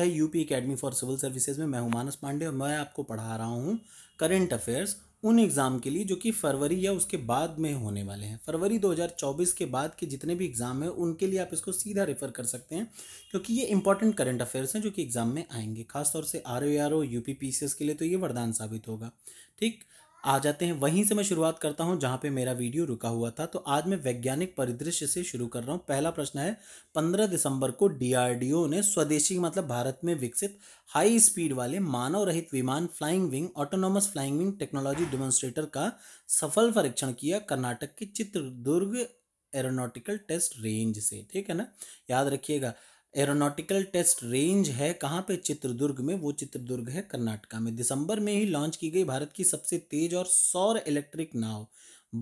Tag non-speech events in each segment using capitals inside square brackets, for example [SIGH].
था UP academy for civil services में मैं हुमानस पांडे और मैं आपको पढ़ा रहा हूँ करेंट अफेयर्स उन एग्ज़ाम के लिए जो कि फरवरी या उसके बाद में होने वाले हैं फरवरी 2024 के बाद के जितने भी एग्ज़ाम हैं उनके लिए आप इसको सीधा रेफ़र कर सकते हैं क्योंकि ये इंपॉर्टेंट करंट अफेयर्स हैं जो कि एग्ज़ाम में आएंगे खासतौर से R O R O U P P C S के लिए तो ये वरदान साबित होगा ठीक आ जाते हैं वहीं से मैं शुरुआत करता हूं जहां पे मेरा वीडियो रुका हुआ था तो आज मैं वैज्ञानिक परिदृश्य से शुरू कर रहा हूं पहला प्रश्न है 15 दिसंबर को डीआरडीओ ने स्वदेशी मतलब भारत में विकसित हाई स्पीड वाले मानव रहित विमान flying wing autonomous flying wing technology demonstrator का सफल परीक्षण किया कर्नाटक के चित्रदुर्ग एरोनोटिकल टेस्ट रेंज से ठीक है ना याद रखिएगा एरोनॉटिकल टेस्ट रेंज है कहाँ पे चित्रदुर्ग में वो चित्रदुर्ग है कर्नाटका में दिसंबर में ही लॉन्च की गई भारत की सबसे तेज और सौर इलेक्ट्रिक नाव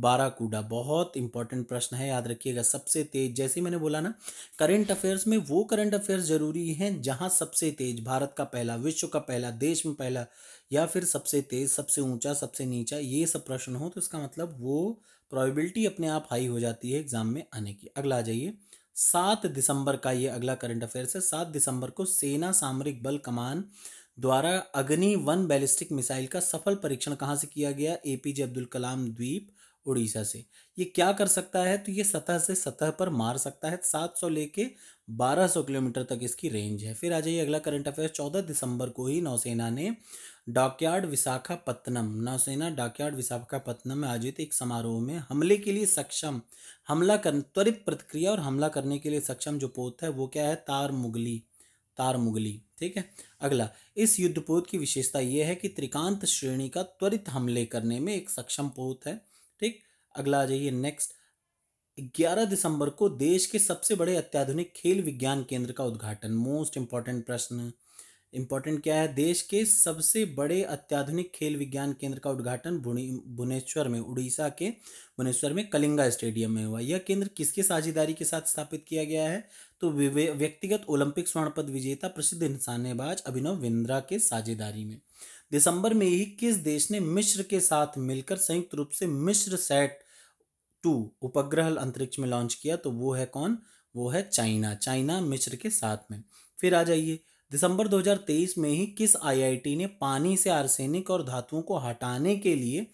बाराकूडा बहुत इंपॉर्टेंट प्रश्न है याद रखिएगा सबसे तेज जैसे मैंने बोला ना करंट अफेयर्स में वो करंट अफेयर्स जरूरी हैं जहां सबसे तेज भारत का पहला विश्व का पहला देश में पहला या फिर सबसे तेज सबसे ऊंचा सबसे नीचा ये सब प्रश्न हो तो इसका मतलब वो प्रोबेबिलिटी अपने आप हाई हो जाती है एग्जाम में आने की अगला आ जाइए सात दिसंबर का ये अगला करंट अफेयर्स है सात दिसंबर को सेना सामरिक बल कमान द्वारा अग्नि वन बैलिस्टिक मिसाइल का सफल परीक्षण कहाँ से किया गया एपीजे अब्दुल कलाम द्वीप उड़ीसा से ये क्या कर सकता है तो ये सतह से सतह पर मार सकता है 700 लेके 1200 किलोमीटर तक इसकी रेंज है फिर आ जाइए अगला करंट अफेयर 14 दिसंबर को ही नौसेना ने डॉकयार्ड विशाखापत्तनम नौसेना डॉकयार्ड विशाखापत्तनम में आयोजित एक समारोह में हमले के लिए सक्षम हमला कर त्वरित प्रतिक्रिया और हमला करने के लिए सक्षम जो पोत है वो क्या है तार मुगली तार मुगली ठीक है अगला इस युद्धपोत की विशेषता यह है कि त्रिकांत श्रेणी का त्वरित हमले करने में एक सक्षम पोत है ठीक अगला आ जाइए नेक्स्ट 11 दिसंबर को देश के सबसे बड़े अत्याधुनिक खेल विज्ञान केंद्र का उद्घाटन मोस्ट इंपॉर्टेंट प्रश्न इंपॉर्टेंट क्या है देश के सबसे बड़े अत्याधुनिक खेल विज्ञान केंद्र का उद्घाटन भुवनेश्वर में उड़ीसा के भुवनेश्वर में कलिंगा स्टेडियम में हुआ यह केंद्र किसके साझेदारी के साथ स्थापित किया गया है तो व्यक्तिगत ओलंपिक स्वर्ण पद विजेता प्रसिद्ध निशानेबाज अभिनव बिंद्रा के साझेदारी में दिसंबर में ही किस देश ने मिश्र के साथ मिलकर संयुक्त रूप से मिश्र सेट टू उपग्रह अंतरिक्ष में लॉन्च किया तो वो है कौन वो है चाइना चाइना मिश्र के साथ में फिर आ जाइए दिसंबर 2023 में ही किस आईआईटी ने पानी से आर्सेनिक और धातुओं को हटाने के लिए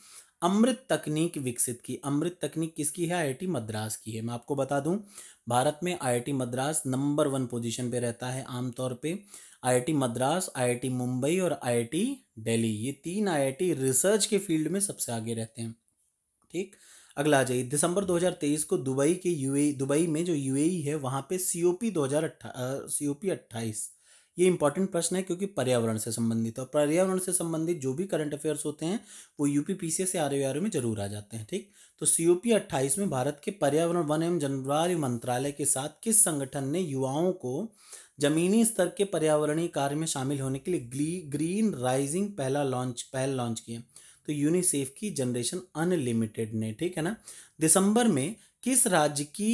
अमृत तकनीक विकसित की अमृत तकनीक किसकी है आईआईटी मद्रास की है मैं आपको बता दूं भारत में IIT Madras number one position पे रहता है आमतौर पे आईआईटी मद्रास आईआईटी मुंबई और आईआईटी दिल्ली ये तीन आईआईटी रिसर्च के फील्ड में सबसे आगे रहते हैं ठीक अगला आ जाइए दिसंबर 2023 को दुबई के यू दुबई में जो यू है वहाँ पे सी ओ पी अट्ठाईस ये इंपॉर्टेंट प्रश्न है क्योंकि पर्यावरण से संबंधित और पर्यावरण से संबंधित जो भी करंट अफेयर्स होते हैं वो यूपी पी से आर आर में जरूर आ जाते हैं ठीक तो सी ओ पी अट्ठाईस में भारत के पर्यावरण वन एवं जलवायु मंत्रालय के साथ किस संगठन ने युवाओं को जमीनी स्तर के पर्यावरणीय कार्य में शामिल होने के लिए ग्रीन राइजिंग पहला लॉन्च पहल लॉन्च किए तो यूनिसेफ की जनरेशन अनलिमिटेड ने ठीक है ना दिसंबर में किस राज्य की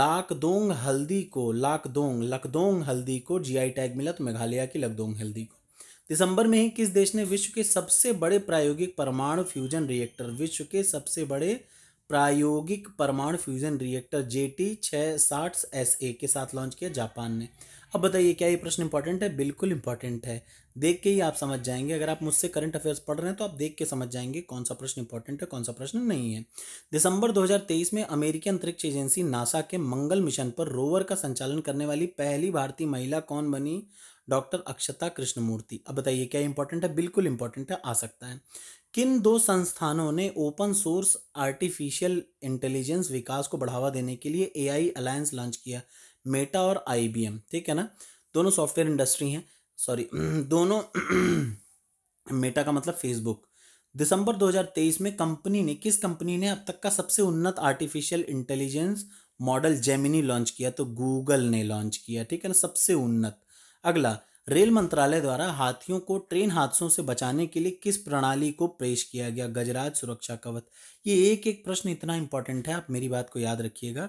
लाकदोंग हल्दी को लाकदोंग लकदोंग हल्दी को जीआई टैग मिला तो मेघालय की लकदोंग हल्दी को दिसंबर में ही किस देश ने विश्व के सबसे बड़े प्रायोगिक परमाणु फ्यूजन रिएक्टर विश्व के सबसे बड़े प्रायोगिक परमाणु फ्यूजन रिएक्टर जे टी छठ एस ए के साथ लॉन्च किया जापान ने अब बताइए क्या ये प्रश्न इंपॉर्टेंट है बिल्कुल इंपॉर्टेंट है देख के ही आप समझ जाएंगे अगर आप मुझसे करंट अफेयर्स पढ़ रहे हैं तो आप देख के समझ जाएंगे कौन सा प्रश्न इंपॉर्टेंट है कौन सा प्रश्न नहीं है दिसंबर 2023 में अमेरिकी अंतरिक्ष एजेंसी नासा के मंगल मिशन पर रोवर का संचालन करने वाली पहली भारतीय महिला कौन बनी डॉक्टर अक्षता कृष्णमूर्ति अब बताइए क्या इंपॉर्टेंट है बिल्कुल इंपॉर्टेंट है आ सकता है किन दो संस्थानों ने ओपन सोर्स आर्टिफिशियल इंटेलिजेंस विकास को बढ़ावा देने के लिए आई अलायंस लॉन्च किया मेटा और एम ठीक है ना दोनों सॉफ्टवेयर इंडस्ट्री हैं सॉरी [CLEARS THROAT] दोनों मेटा [CLEARS THROAT] का मतलब फेसबुक दिसंबर 2023 में कंपनी ने किस कंपनी ने अब तक का सबसे उन्नत artificial intelligence model Gemini launch किया तो गूगल ने लॉन्च किया ठीक है ना सबसे उन्नत अगला रेल मंत्रालय द्वारा हाथियों को ट्रेन हादसों से बचाने के लिए किस प्रणाली को पेश किया गया गजराज सुरक्षा कवच ये एक एक प्रश्न इतना इंपॉर्टेंट है आप मेरी बात को याद रखिएगा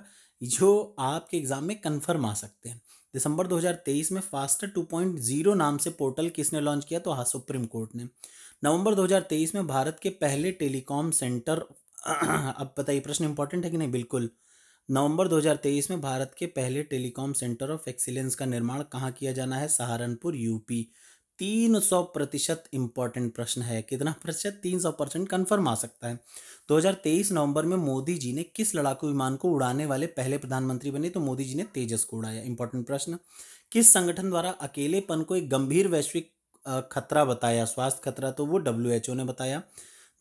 जो आपके एग्जाम में कन्फर्म आ सकते हैं दिसंबर 2023 में फास्टर 2.0 नाम से पोर्टल किसने लॉन्च किया तो हाँ सुप्रीम कोर्ट ने नवंबर 2023 में भारत के पहले टेलीकॉम सेंटर अब बताइए प्रश्न इंपॉर्टेंट है कि नहीं बिल्कुल नवंबर 2023 में भारत के पहले टेलीकॉम सेंटर ऑफ एक्सीलेंस का निर्माण कहाँ किया जाना है सहारनपुर यूपी 300 प्रतिशत इंपॉर्टेंट प्रश्न है कितना प्रतिशत 300 परसेंट कन्फर्म आ सकता है 2023 नवंबर में मोदी जी ने किस लड़ाकू विमान को उड़ाने वाले पहले प्रधानमंत्री बने तो मोदी जी ने तेजस को उड़ाया इंपॉर्टेंट प्रश्न किस संगठन द्वारा अकेलेपन को एक गंभीर वैश्विक खतरा बताया स्वास्थ्य खतरा तो वो डब्ल्यू ने बताया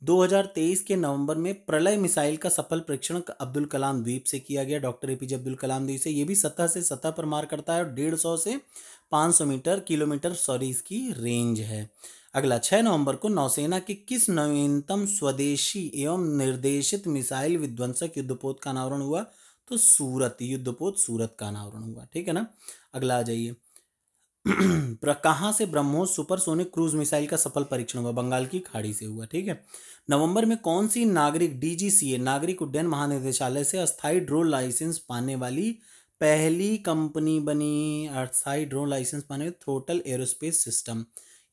2023 के नवंबर में प्रलय मिसाइल का सफल परीक्षण अब्दुल कलाम द्वीप से किया गया doctor A P J Abdul Kalam द्वीप से ये भी सतह से सतह पर मार करता है और डेढ़ सौ से पाँच सौ मीटर किलोमीटर सॉरी इसकी रेंज है अगला छः नवंबर को नौसेना के किस नवीनतम स्वदेशी एवं निर्देशित मिसाइल विध्वंसक युद्धपोत का अनावरण हुआ तो सूरत युद्धपोत सूरत का अनावरण हुआ ठीक है ना अगला आ जाइए [CLEARS THROAT] कहाँ से ब्रह्मोस सुपरसोनिक क्रूज मिसाइल का सफल परीक्षण हुआ बंगाल की खाड़ी से हुआ ठीक है नवंबर में कौन सी नागरिक डीजीसीए नागरिक उड्डयन महानिदेशालय से अस्थायी ड्रोन लाइसेंस पाने वाली पहली कंपनी बनी अस्थायी ड्रोन लाइसेंस पाने वाली थ्रोटल एरोस्पेस सिस्टम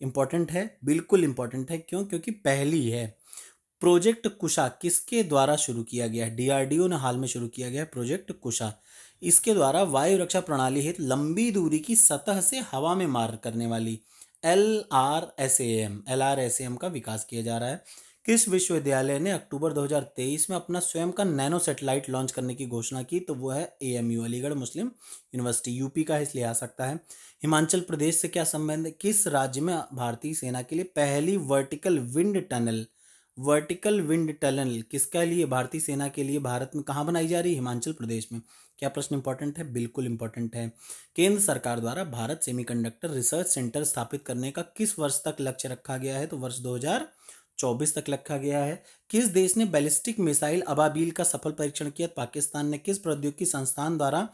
इंपॉर्टेंट है बिल्कुल इंपॉर्टेंट है क्यों क्योंकि पहली है प्रोजेक्ट कुशा किसके द्वारा शुरू किया गया है डीआरडीओ ने हाल में शुरू किया गया है प्रोजेक्ट कुशा इसके द्वारा वायु रक्षा प्रणाली हित लंबी दूरी की सतह से हवा में मार करने वाली L R S A M L R S A M का विकास किया जा रहा है किस विश्वविद्यालय ने अक्टूबर 2023 में अपना स्वयं का नैनो सैटेलाइट लॉन्च करने की घोषणा की तो वो है A M U Aligarh Muslim university UP का इसलिए आ सकता है हिमाचल प्रदेश से क्या संबंध है किस राज्य में भारतीय सेना के लिए पहली vertical wind tunnel vertical wind tunnel किसके लिए भारतीय सेना के लिए भारत में कहाँ बनाई जा रही है हिमाचल प्रदेश में क्या प्रश्न इंपॉर्टेंट है बिल्कुल इंपॉर्टेंट है केंद्र सरकार द्वारा भारत सेमीकंडक्टर रिसर्च सेंटर स्थापित करने का किस वर्ष तक लक्ष्य रखा गया है तो वर्ष 2024 तक रखा गया है किस देश ने बैलिस्टिक मिसाइल अबाबील का सफल परीक्षण किया पाकिस्तान ने किस प्रौद्योगिकी संस्थान द्वारा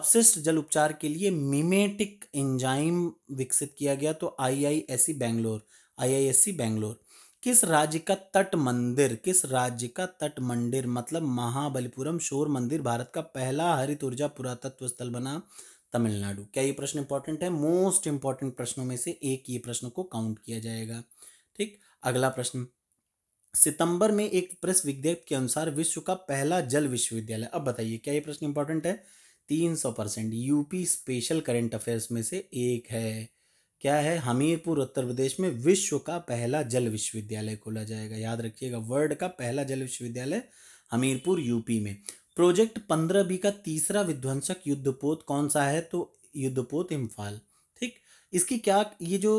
अपशिष्ट जल उपचार के लिए मिमेटिक एंजाइम विकसित किया गया तो आई बेंगलोर आई बैंगलोर किस राज्य का तट मंदिर किस राज्य का तट मंदिर मतलब महाबलीपुरम शोर मंदिर भारत का पहला हरित ऊर्जा पुरातत्व स्थल बना तमिलनाडु क्या ये प्रश्न इंपॉर्टेंट है मोस्ट इंपॉर्टेंट प्रश्नों में से एक ये प्रश्न को काउंट किया जाएगा ठीक अगला प्रश्न सितंबर में एक प्रेस विज्ञप्ति के अनुसार विश्व का पहला जल विश्वविद्यालय अब बताइए क्या ये प्रश्न इंपॉर्टेंट है तीन सौ percent UP special current affairs में से एक है क्या है हमीरपुर उत्तर प्रदेश में विश्व का पहला जल विश्वविद्यालय खोला जाएगा याद रखिएगा वर्ल्ड का पहला जल विश्वविद्यालय हमीरपुर यूपी में प्रोजेक्ट पंद्रह बी का तीसरा विध्वंसक युद्धपोत कौन सा है तो युद्धपोत इम्फाल ठीक इसकी क्या ये जो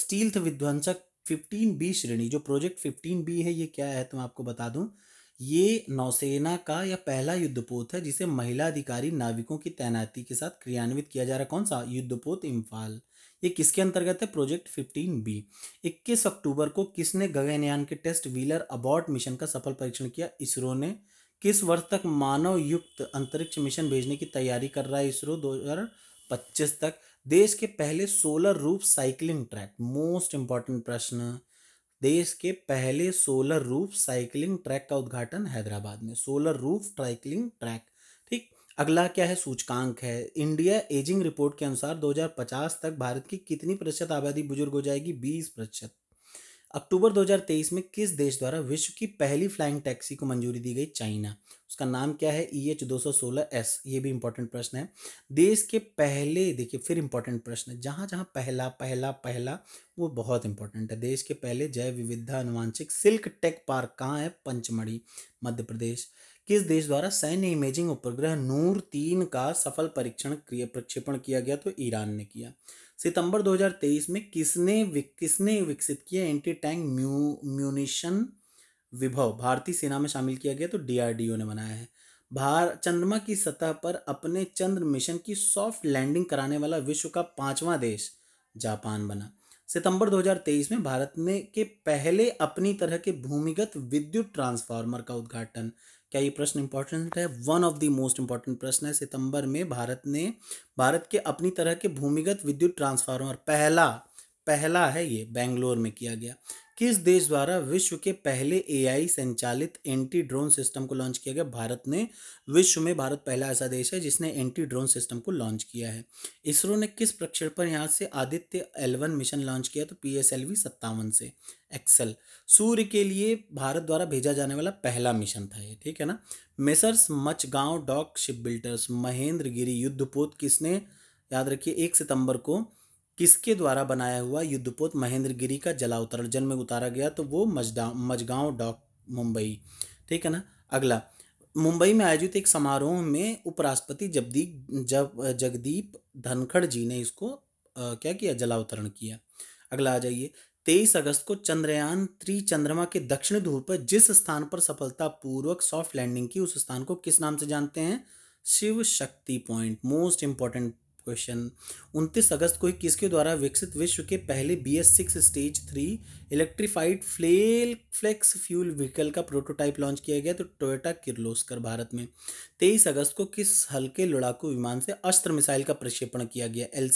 स्टील्थ विध्वंसक फिफ्टीन बी श्रेणी जो प्रोजेक्ट फिफ्टीन बी है ये क्या है तो मैं आपको बता दूं ये नौसेना का या पहला युद्धपोत है जिसे महिला अधिकारी नाविकों की तैनाती के साथ क्रियान्वित किया जा रहा है कौन सा युद्धपोत इम्फाल ये किसके अंतर्गत है प्रोजेक्ट बी 21 अक्टूबर को किसने गगनयान के टेस्ट व्हीलर अबॉर्ट मिशन का सफल परीक्षण किया इसरो ने किस वर्ष तक मानव युक्त अंतरिक्ष मिशन भेजने की तैयारी कर रहा है इसरो 2025 तक देश के पहले सोलर रूप साइकिलिंग ट्रैक मोस्ट इंपॉर्टेंट प्रश्न देश के पहले सोलर रूफ साइकिलिंग ट्रैक का उद्घाटन हैदराबाद में सोलर रूफ साइकिलिंग ट्रैक अगला क्या है सूचकांक है इंडिया एजिंग रिपोर्ट के अनुसार 2050 तक भारत की कितनी प्रतिशत आबादी बुजुर्ग हो जाएगी 20 प्रतिशत अक्टूबर 2023 में किस देश द्वारा विश्व की पहली फ्लाइंग टैक्सी को मंजूरी दी गई चाइना उसका नाम क्या है ई e एच दो एस ये भी इंपॉर्टेंट प्रश्न है देश के पहले देखिए फिर इंपॉर्टेंट प्रश्न है जहाँ जहाँ पहला पहला पहला वो बहुत इंपॉर्टेंट है देश के पहले जैव विविधता अनुवांशिक सिल्क टेक पार्क कहाँ है पंचमढ़ी मध्य प्रदेश किस देश द्वारा सैन्य इमेजिंग उपग्रह नूर तीन का सफल परीक्षण प्रक्षेपण किया गया तो ईरान ने किया सितंबर 2023 में किसने किसने विकसित किया एंटी टैंक म्यू म्यूनिशन विभव भारतीय सेना में शामिल किया गया तो डीआरडीओ ने बनाया है भार चंद्रमा की सतह पर अपने चंद्र मिशन की सॉफ्ट लैंडिंग कराने वाला विश्व का पांचवा देश जापान बना सितंबर 2023 में भारत ने के पहले अपनी तरह के भूमिगत विद्युत ट्रांसफार्मर का उद्घाटन क्या ये प्रश्न इंपॉर्टेंट है one of the most important प्रश्न है सितंबर में भारत ने भारत के अपनी तरह के भूमिगत विद्युत ट्रांसफार्मर पहला पहला है ये बेंगलोर में किया गया किस देश द्वारा विश्व के पहले एआई संचालित एंटी ड्रोन सिस्टम को लॉन्च किया गया भारत ने विश्व में भारत पहला ऐसा देश है जिसने एंटी ड्रोन सिस्टम को लॉन्च किया है इसरो ने किस प्रक्षेपण यहाँ से आदित्य एलवन मिशन लॉन्च किया तो पी एस एल वी सत्तावन से एक्सल सूर्य के लिए भारत द्वारा भेजा जाने वाला पहला मिशन था ये ठीक है ना Messrs Mazagon dock ship builders Mahendragiri युद्धपोत किसने याद रखिए एक सितंबर को किसके द्वारा बनाया हुआ युद्धपोत महेंद्र गिरी का जलावतरण जल में उतारा गया तो वो मजदा मजगांव डॉक मुंबई ठीक है ना अगला मुंबई में आयोजित एक समारोह में उपराष्ट्रपति जगदीप जब जगदीप धनखड़ जी ने इसको आ, क्या किया जलावतरण किया अगला आ जाइए तेईस अगस्त को चंद्रयान त्री चंद्रमा के दक्षिण ध्रुव पर जिस स्थान पर सफलतापूर्वक सॉफ्ट लैंडिंग की उस स्थान को किस नाम से जानते हैं शिव शक्ति पॉइंट मोस्ट इंपॉर्टेंट क्वेश्चन उनतीस अगस्त को किसके द्वारा विकसित विश्व के पहले B S six stage three electrified फ्लेल फ्लेक्स फ्यूल व्हीकल का प्रोटोटाइप लॉन्च किया गया तो टोयोटा किर्लोस्कर भारत में तेईस अगस्त को किस हल्के लड़ाकू विमान से अस्त्र मिसाइल का प्रक्षेपण किया गया एल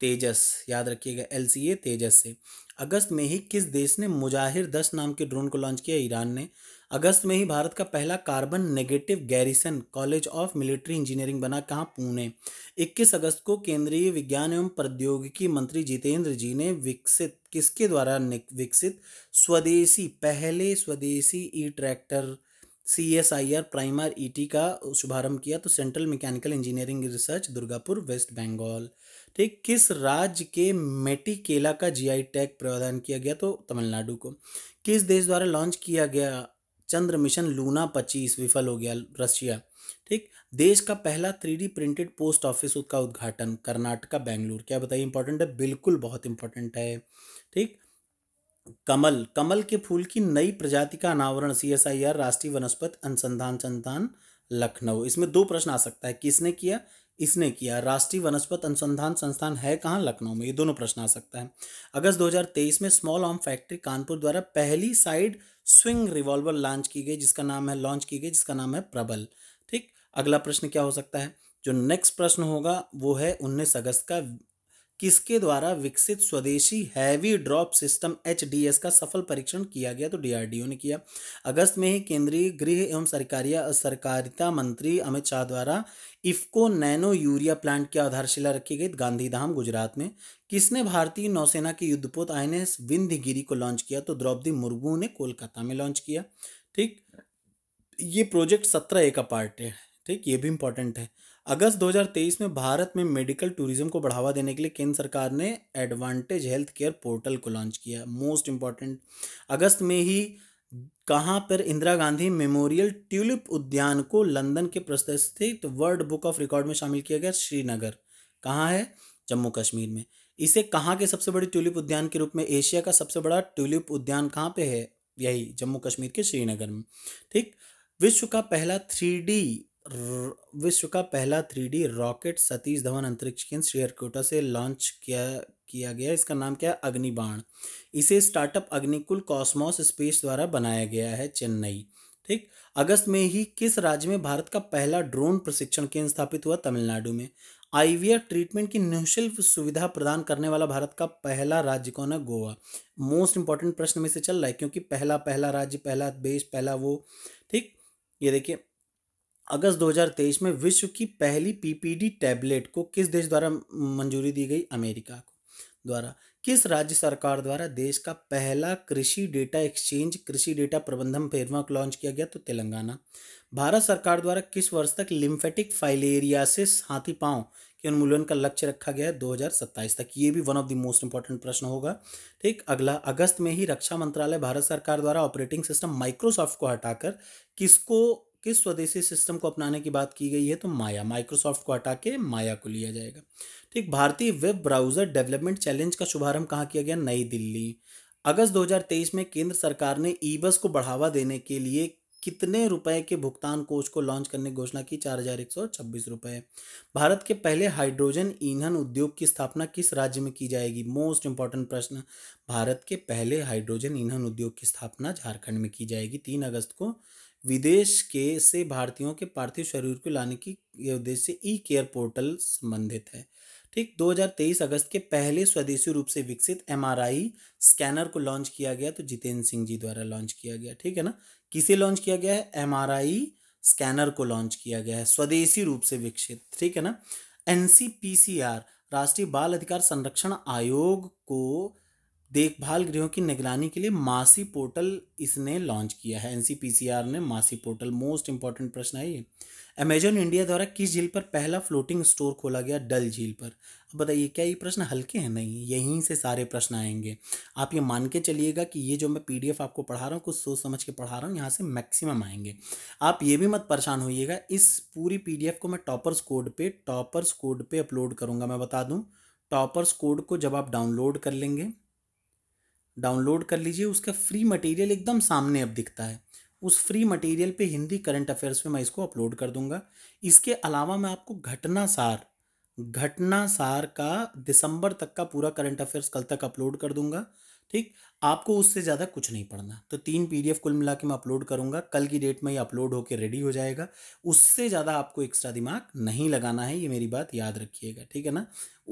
तेजस याद रखिएगा एल तेजस से अगस्त में ही किस देश ने मुजाहिर दस नाम के ड्रोन को लॉन्च किया ईरान ने अगस्त में ही भारत का पहला carbon negative garrison college of military engineering बना कहाँ पुणे 21 अगस्त को केंद्रीय विज्ञान एवं प्रौद्योगिकी मंत्री जितेंद्र जी ने विकसित किसके द्वारा विकसित स्वदेशी पहले स्वदेशी E tractor C S I R primer E T का शुभारंभ किया तो central mechanical engineering research Durgapur West Bengal ठीक किस राज्य के मेटी केला का आई टैग प्रावधान किया गया तो तमिलनाडु को किस देश द्वारा लॉन्च किया गया चंद्र मिशन लूना पच्चीस विफल हो गया रशिया ठीक देश का पहला थ्री प्रिंटेड पोस्ट ऑफिस का उद्घाटन कर्नाटका बेंगलुरु क्या बताइए इंपॉर्टेंट है बिल्कुल बहुत इंपॉर्टेंट है ठीक कमल कमल के फूल की नई प्रजाति का अनावरण सी एस आई आर राष्ट्रीय वनस्पत अनुसंधान संस्थान लखनऊ इसमें दो प्रश्न आ सकता है किसने किया इसने किया राष्ट्रीय वनस्पत अनुसंधान संस्थान है कहाँ लखनऊ में ये दोनों प्रश्न आ सकता है अगस्त 2023 में स्मॉल आर्म फैक्ट्री कानपुर द्वारा पहली साइड स्विंग रिवॉल्वर लॉन्च की गई जिसका नाम है लॉन्च की गई जिसका नाम है प्रबल ठीक अगला प्रश्न क्या हो सकता है जो नेक्स्ट प्रश्न होगा वो है उन्नीस अगस्त का किसके द्वारा विकसित स्वदेशी हैवी ड्रॉप सिस्टम एच का सफल परीक्षण किया गया तो डीआरडीओ ने किया अगस्त में ही केंद्रीय गृह एवं सरकारी सरकारिता मंत्री अमित शाह द्वारा इफ्को नैनो यूरिया प्लांट की आधारशिला रखी गई गांधीधाम गुजरात में किसने भारतीय नौसेना के युद्धपोत आई एन विंध्यगिरी को लॉन्च किया तो द्रौपदी मुर्मू ने कोलकाता में लॉन्च किया ठीक ये प्रोजेक्ट सत्रह ए का पार्ट है ठीक ये भी इंपॉर्टेंट है अगस्त 2023 में भारत में मेडिकल टूरिज्म को बढ़ावा देने के लिए केंद्र सरकार ने एडवांटेज हेल्थ केयर पोर्टल को लॉन्च किया मोस्ट इम्पॉर्टेंट अगस्त में ही कहाँ पर इंदिरा गांधी मेमोरियल ट्यूलिप उद्यान को लंदन के प्रस्थित वर्ल्ड बुक ऑफ रिकॉर्ड में शामिल किया गया श्रीनगर कहाँ है जम्मू कश्मीर में इसे कहाँ के सबसे बड़े ट्यूलिप उद्यान के रूप में एशिया का सबसे बड़ा ट्यूलिप उद्यान कहाँ पे है यही जम्मू कश्मीर के श्रीनगर में ठीक विश्व का पहला थ्री विश्व का पहला थ्री रॉकेट सतीश धवन अंतरिक्ष केंद्र श्रीहरकोटा से लॉन्च किया किया गया इसका नाम क्या है अग्निबाण इसे स्टार्टअप अग्निकुल कॉस्मोस स्पेस द्वारा बनाया गया है चेन्नई ठीक अगस्त में ही किस राज्य में भारत का पहला ड्रोन प्रशिक्षण केंद्र स्थापित हुआ तमिलनाडु में आईवीएफ ट्रीटमेंट की निःशुल्क सुविधा प्रदान करने वाला भारत का पहला राज्य कौन है गोवा मोस्ट इंपॉर्टेंट प्रश्न में से चल रहा है क्योंकि पहला पहला राज्य पहला देश पहला वो ठीक ये देखिए अगस्त 2023 में विश्व की पहली पीपीडी टैबलेट को किस देश द्वारा मंजूरी दी गई अमेरिका को द्वारा किस राज्य सरकार द्वारा देश का पहला कृषि डेटा एक्सचेंज कृषि डेटा प्रबंधन फेरवर्क लॉन्च किया गया तो तेलंगाना भारत सरकार द्वारा किस वर्ष तक लिम्फेटिक फाइलेरिया से हाथी पाँव के उन्मूलन का लक्ष्य रखा गया है 2027 तक ये भी one of the most important प्रश्न होगा ठीक अगला अगस्त में ही रक्षा मंत्रालय भारत सरकार द्वारा ऑपरेटिंग सिस्टम माइक्रोसॉफ्ट को हटाकर किसको किस स्वदेशी सिस्टम को अपनाने की बात की गई है तो माया माइक्रोसॉफ्ट को हटा के माया को लिया जाएगा ठीक भारतीय वेब ब्राउजर डेवलपमेंट चैलेंज का शुभारंभ कहाँ किया गया नई दिल्ली अगस्त 2023 में केंद्र सरकार ने ई बस को बढ़ावा देने के लिए कितने रुपए के भुगतान कोष को लॉन्च करने की घोषणा की चार हजार एक सौ छब्बीस रुपए भारत के पहले हाइड्रोजन ईंधन उद्योग की स्थापना किस राज्य में की जाएगी मोस्ट इंपॉर्टेंट प्रश्न भारत के पहले हाइड्रोजन ईंधन उद्योग की स्थापना झारखंड में की जाएगी तीन अगस्त को विदेश के से भारतीयों के पार्थिव शरीर को लाने की उद्देश्य से ई केयर पोर्टल संबंधित है ठीक 2023 अगस्त के पहले स्वदेशी रूप से विकसित एम स्कैनर को लॉन्च किया गया तो जितेंद्र सिंह जी द्वारा लॉन्च किया गया ठीक है ना किसे लॉन्च किया गया है एम स्कैनर को लॉन्च किया गया है स्वदेशी रूप से विकसित ठीक है ना एन राष्ट्रीय बाल अधिकार संरक्षण आयोग को देखभाल गृहों की निगरानी के लिए मासी पोर्टल इसने लॉन्च किया है एनसीपीसीआर ने मासी पोर्टल मोस्ट इंपॉर्टेंट प्रश्न है ये अमेजोन इंडिया द्वारा किस झील पर पहला फ्लोटिंग स्टोर खोला गया डल झील पर अब बताइए क्या ये प्रश्न हल्के हैं नहीं यहीं से सारे प्रश्न आएंगे आप ये मान के चलिएगा कि ये जो मैं पीडीएफ आपको पढ़ा रहा हूँ कुछ सोच समझ के पढ़ा रहा हूँ यहाँ से मैक्सिमम आएंगे आप ये भी मत परेशान होइएगा इस पूरी पी को मैं टॉपर्स कोड पर टॉपर्स कोड पर अपलोड करूँगा मैं बता दूँ टॉपर्स कोड को जब आप डाउनलोड कर लेंगे डाउनलोड कर लीजिए उसका फ्री मटेरियल एकदम सामने अब दिखता है उस फ्री मटेरियल पे हिंदी करंट अफेयर्स में मैं इसको अपलोड कर दूंगा इसके अलावा मैं आपको घटना सार घटना सार का दिसंबर तक का पूरा करंट अफेयर्स कल तक अपलोड कर दूंगा ठीक आपको उससे ज़्यादा कुछ नहीं पढ़ना तो तीन पीडीएफ कुल मिला के मैं अपलोड करूँगा कल की डेट में ये अपलोड होकर रेडी हो जाएगा उससे ज़्यादा आपको एक्स्ट्रा दिमाग नहीं लगाना है ये मेरी बात याद रखिएगा ठीक है ना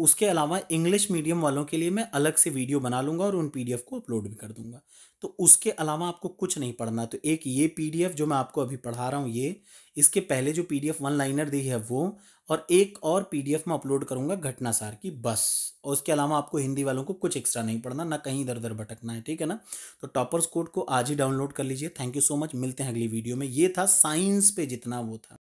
उसके अलावा इंग्लिश मीडियम वालों के लिए मैं अलग से वीडियो बना लूँगा और उन पी को अपलोड भी कर दूँगा तो उसके अलावा आपको कुछ नहीं पढ़ना तो एक ये पी जो मैं आपको अभी पढ़ा रहा हूँ ये इसके पहले जो पी वन लाइनर दी है वो और एक और पीडीएफ मैं अपलोड करूंगा घटनासार की बस और उसके अलावा आपको हिंदी वालों को कुछ एक्स्ट्रा नहीं पढ़ना ना कहीं इधर उधर भटकना है ठीक है ना तो टॉपर्स कोड को आज ही डाउनलोड कर लीजिए थैंक यू सो मच मिलते हैं अगली वीडियो में ये था साइंस पे जितना वो था